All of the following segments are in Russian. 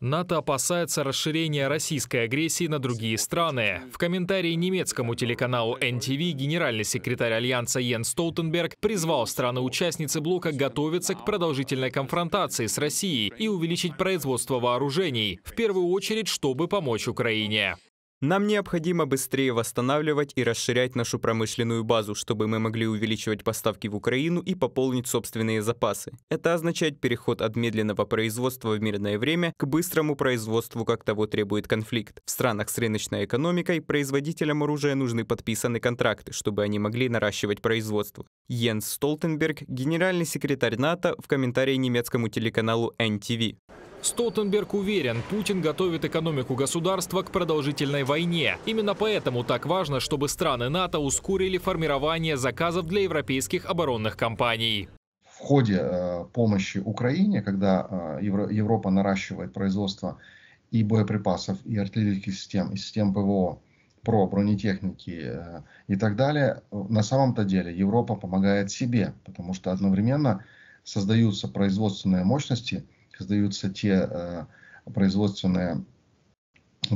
НАТО опасается расширения российской агрессии на другие страны. В комментарии немецкому телеканалу NTV генеральный секретарь Альянса Йен Столтенберг призвал страны-участницы блока готовиться к продолжительной конфронтации с Россией и увеличить производство вооружений, в первую очередь, чтобы помочь Украине. Нам необходимо быстрее восстанавливать и расширять нашу промышленную базу, чтобы мы могли увеличивать поставки в Украину и пополнить собственные запасы. Это означает переход от медленного производства в мирное время к быстрому производству, как того требует конфликт. В странах с рыночной экономикой производителям оружия нужны подписаны контракты, чтобы они могли наращивать производство. Йенс Столтенберг, генеральный секретарь НАТО, в комментарии немецкому телеканалу NTV. Столтенберг уверен, Путин готовит экономику государства к продолжительной войне. Именно поэтому так важно, чтобы страны НАТО ускорили формирование заказов для европейских оборонных компаний. В ходе э, помощи Украине, когда э, Европа наращивает производство и боеприпасов, и артиллерийских систем, и систем ПВО, про бронетехники э, и так далее, на самом-то деле Европа помогает себе, потому что одновременно создаются производственные мощности – создаются те э, производственные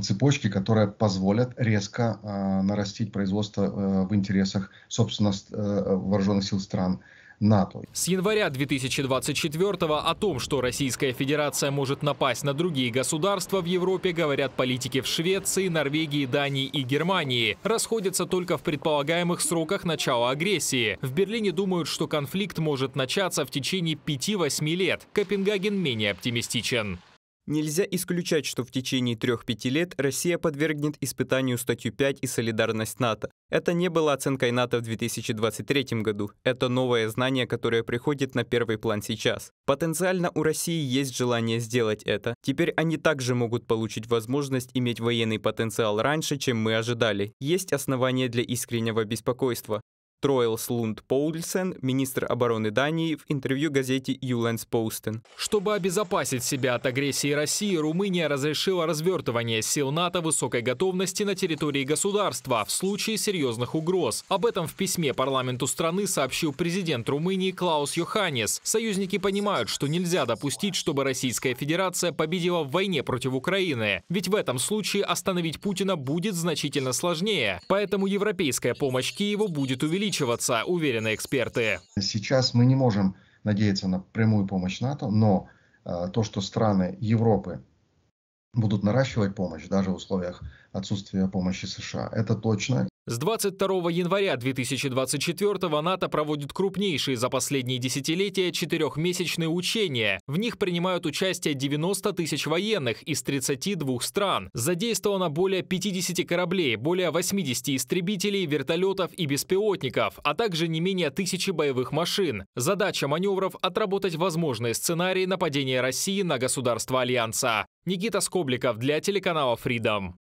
цепочки, которые позволят резко э, нарастить производство э, в интересах, собственно, вооруженных сил стран НАТО. С января 2024 о том, что Российская Федерация может напасть на другие государства в Европе, говорят политики в Швеции, Норвегии, Дании и Германии. Расходятся только в предполагаемых сроках начала агрессии. В Берлине думают, что конфликт может начаться в течение 5-8 лет. Копенгаген менее оптимистичен. Нельзя исключать, что в течение 3-5 лет Россия подвергнет испытанию статью 5 и солидарность НАТО. Это не была оценкой НАТО в 2023 году. Это новое знание, которое приходит на первый план сейчас. Потенциально у России есть желание сделать это. Теперь они также могут получить возможность иметь военный потенциал раньше, чем мы ожидали. Есть основания для искреннего беспокойства. Троэлс Лунд Поульсен, министр обороны Дании, в интервью газете Юленс Постен. Чтобы обезопасить себя от агрессии России, Румыния разрешила развертывание сил НАТО высокой готовности на территории государства в случае серьезных угроз. Об этом в письме парламенту страны сообщил президент Румынии Клаус Йоханнес. Союзники понимают, что нельзя допустить, чтобы Российская Федерация победила в войне против Украины, ведь в этом случае остановить Путина будет значительно сложнее. Поэтому европейская помощь Киеву будет увеличена увеличиваться, уверены эксперты. Сейчас мы не можем надеяться на прямую помощь НАТО, но э, то, что страны Европы будут наращивать помощь даже в условиях отсутствия помощи США, это точно. С 22 января 2024 НАТО проводит крупнейшие за последние десятилетия четырехмесячные учения. В них принимают участие 90 тысяч военных из 32 стран. Задействовано более 50 кораблей, более 80 истребителей, вертолетов и беспилотников, а также не менее тысячи боевых машин. Задача маневров – отработать возможные сценарии нападения России на государство Альянса. Никита Скобликов для телеканала Freedom.